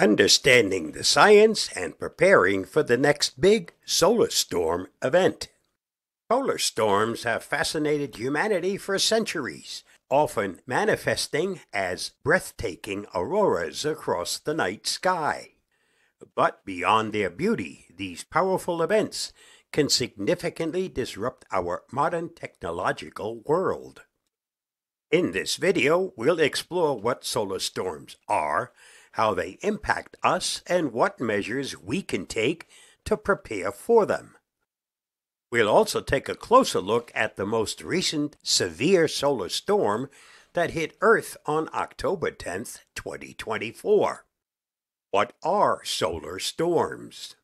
understanding the science, and preparing for the next big solar storm event. Solar storms have fascinated humanity for centuries, often manifesting as breathtaking auroras across the night sky. But beyond their beauty, these powerful events can significantly disrupt our modern technological world. In this video, we'll explore what solar storms are, how they impact us, and what measures we can take to prepare for them. We'll also take a closer look at the most recent severe solar storm that hit Earth on October 10th, 2024. What are solar storms?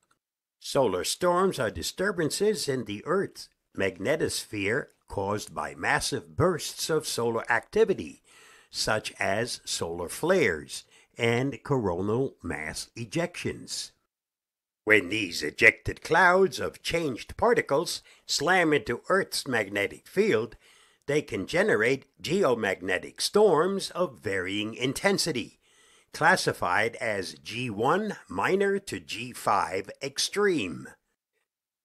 Solar storms are disturbances in the Earth's magnetosphere caused by massive bursts of solar activity, such as solar flares, and coronal mass ejections. When these ejected clouds of changed particles slam into Earth's magnetic field, they can generate geomagnetic storms of varying intensity, classified as G1 minor to G5 extreme.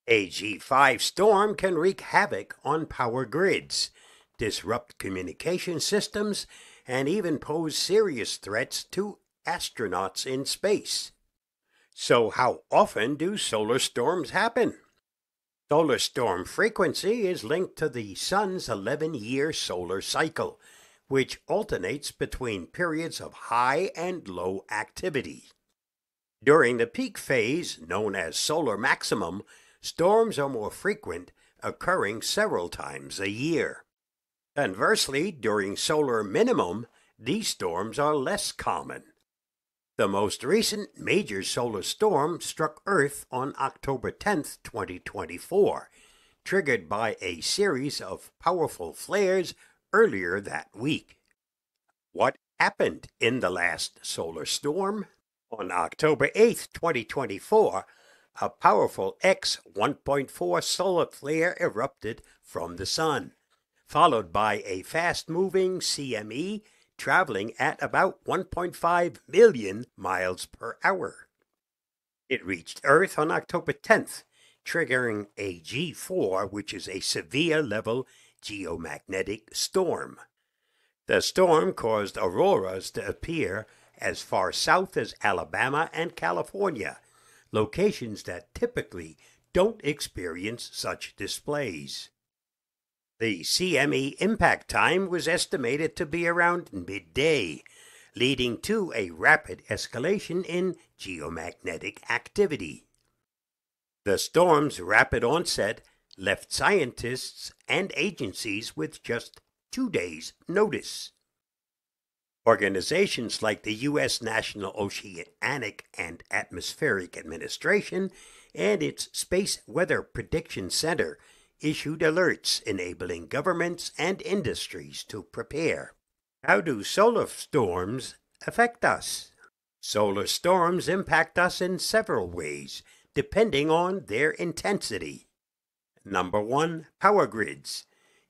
A G5 storm can wreak havoc on power grids, disrupt communication systems, and even pose serious threats to astronauts in space. So, how often do solar storms happen? Solar storm frequency is linked to the sun's 11 year solar cycle, which alternates between periods of high and low activity. During the peak phase, known as solar maximum, storms are more frequent, occurring several times a year. Conversely, during solar minimum, these storms are less common. The most recent major solar storm struck Earth on October 10, 2024, triggered by a series of powerful flares earlier that week. What happened in the last solar storm? On October 8, 2024, a powerful X 1.4 solar flare erupted from the Sun, followed by a fast moving CME traveling at about 1.5 million miles per hour. It reached Earth on October 10th, triggering a G4, which is a severe level geomagnetic storm. The storm caused auroras to appear as far south as Alabama and California, locations that typically don't experience such displays. The CME impact time was estimated to be around midday, leading to a rapid escalation in geomagnetic activity. The storm's rapid onset left scientists and agencies with just two days' notice. Organizations like the U.S. National Oceanic and Atmospheric Administration and its Space Weather Prediction Center issued alerts enabling governments and industries to prepare. How do solar storms affect us? Solar storms impact us in several ways, depending on their intensity. Number one, power grids.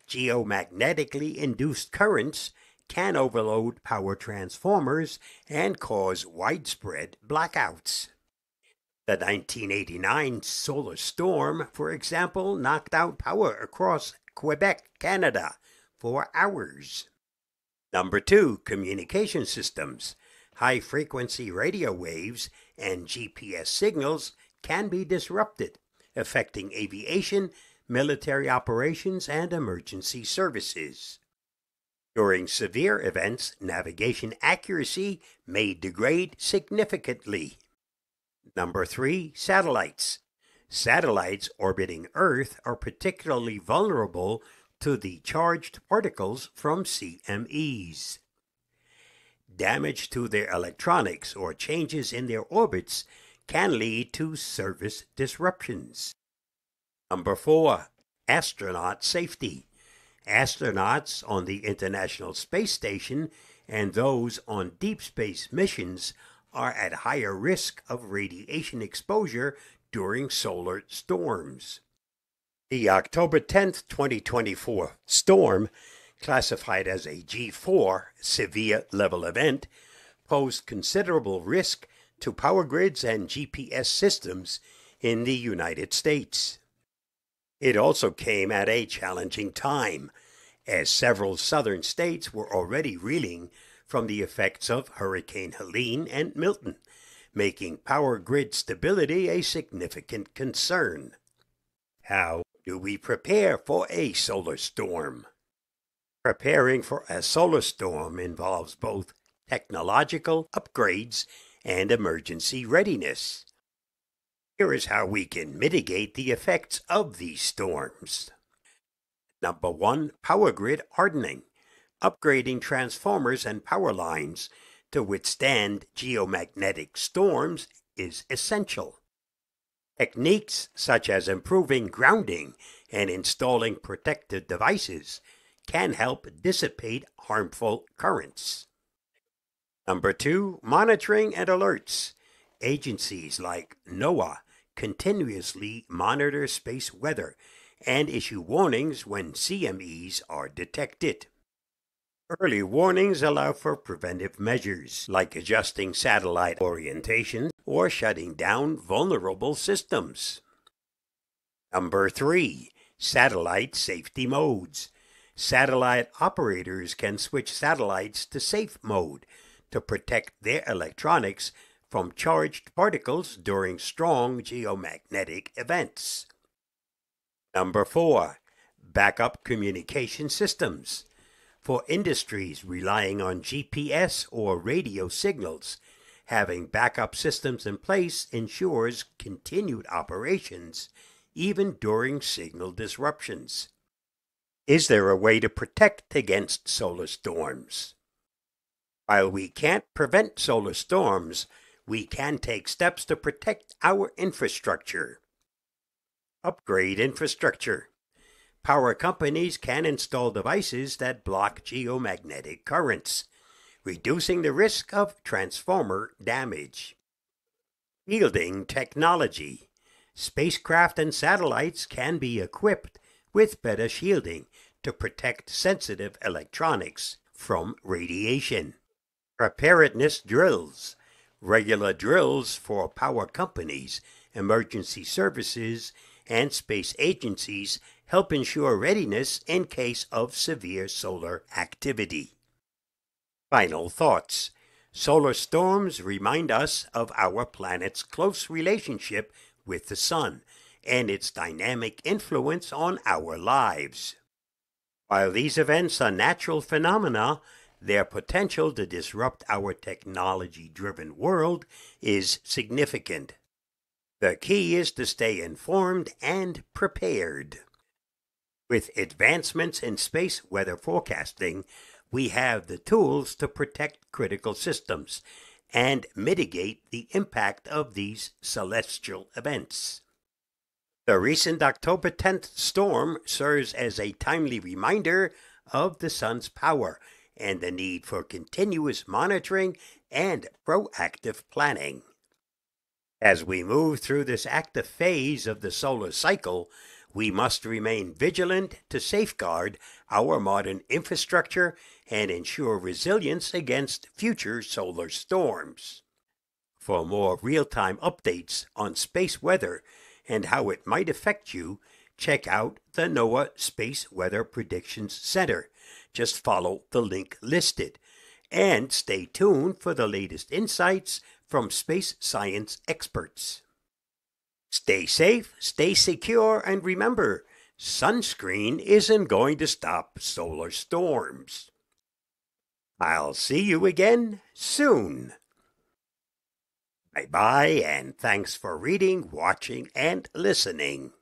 Geomagnetically induced currents can overload power transformers and cause widespread blackouts. The 1989 solar storm, for example, knocked out power across Quebec, Canada, for hours. Number two, communication systems. High frequency radio waves and GPS signals can be disrupted, affecting aviation, military operations, and emergency services. During severe events, navigation accuracy may degrade significantly Number three, satellites. Satellites orbiting Earth are particularly vulnerable to the charged particles from CMEs. Damage to their electronics or changes in their orbits can lead to service disruptions. Number four, astronaut safety. Astronauts on the International Space Station and those on deep space missions are at higher risk of radiation exposure during solar storms. The October 10, 2024 storm, classified as a G4 severe level event, posed considerable risk to power grids and GPS systems in the United States. It also came at a challenging time, as several southern states were already reeling from the effects of Hurricane Helene and Milton, making power grid stability a significant concern. How do we prepare for a solar storm? Preparing for a solar storm involves both technological upgrades and emergency readiness. Here is how we can mitigate the effects of these storms. Number one, power grid hardening upgrading transformers and power lines to withstand geomagnetic storms is essential. Techniques such as improving grounding and installing protective devices can help dissipate harmful currents. Number two, monitoring and alerts. Agencies like NOAA continuously monitor space weather and issue warnings when CMEs are detected. Early warnings allow for preventive measures, like adjusting satellite orientation or shutting down vulnerable systems. Number 3. Satellite Safety Modes Satellite operators can switch satellites to safe mode to protect their electronics from charged particles during strong geomagnetic events. Number 4. Backup Communication Systems for industries relying on GPS or radio signals. Having backup systems in place ensures continued operations even during signal disruptions. Is there a way to protect against solar storms? While we can't prevent solar storms, we can take steps to protect our infrastructure. Upgrade infrastructure. Power companies can install devices that block geomagnetic currents, reducing the risk of transformer damage. Yielding technology. Spacecraft and satellites can be equipped with better shielding to protect sensitive electronics from radiation. Preparedness drills. Regular drills for power companies, emergency services, and space agencies help ensure readiness in case of severe solar activity. Final thoughts. Solar storms remind us of our planet's close relationship with the sun and its dynamic influence on our lives. While these events are natural phenomena, their potential to disrupt our technology-driven world is significant. The key is to stay informed and prepared. With advancements in space weather forecasting, we have the tools to protect critical systems and mitigate the impact of these celestial events. The recent October 10th storm serves as a timely reminder of the sun's power and the need for continuous monitoring and proactive planning. As we move through this active phase of the solar cycle, we must remain vigilant to safeguard our modern infrastructure and ensure resilience against future solar storms. For more real time updates on space weather and how it might affect you, check out the NOAA Space Weather Predictions Center. Just follow the link listed. And stay tuned for the latest insights from space science experts. Stay safe, stay secure, and remember sunscreen isn't going to stop solar storms. I'll see you again soon. Bye bye, and thanks for reading, watching, and listening.